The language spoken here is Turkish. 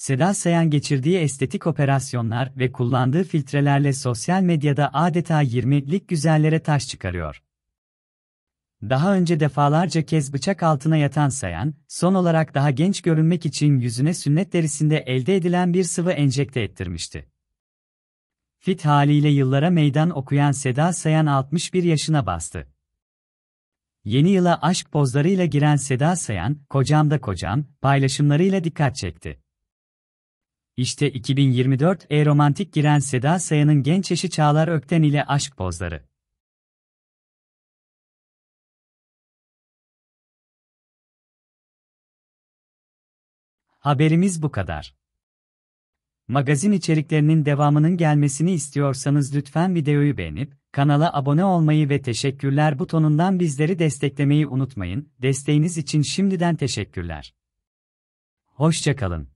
Seda Sayan geçirdiği estetik operasyonlar ve kullandığı filtrelerle sosyal medyada adeta 20'lik güzellere taş çıkarıyor. Daha önce defalarca kez bıçak altına yatan Sayan, son olarak daha genç görünmek için yüzüne sünnet derisinde elde edilen bir sıvı enjekte ettirmişti. Fit haliyle yıllara meydan okuyan Seda Sayan 61 yaşına bastı. Yeni yıla aşk pozlarıyla giren Seda Sayan, "Kocam da kocam" paylaşımlarıyla dikkat çekti. İşte 2024 E-Romantik giren Seda Sayan'ın genç eşi Çağlar Ökten ile aşk pozları. Haberimiz bu kadar. Magazin içeriklerinin devamının gelmesini istiyorsanız lütfen videoyu beğenip, kanala abone olmayı ve teşekkürler butonundan bizleri desteklemeyi unutmayın. Desteğiniz için şimdiden teşekkürler. Hoşçakalın.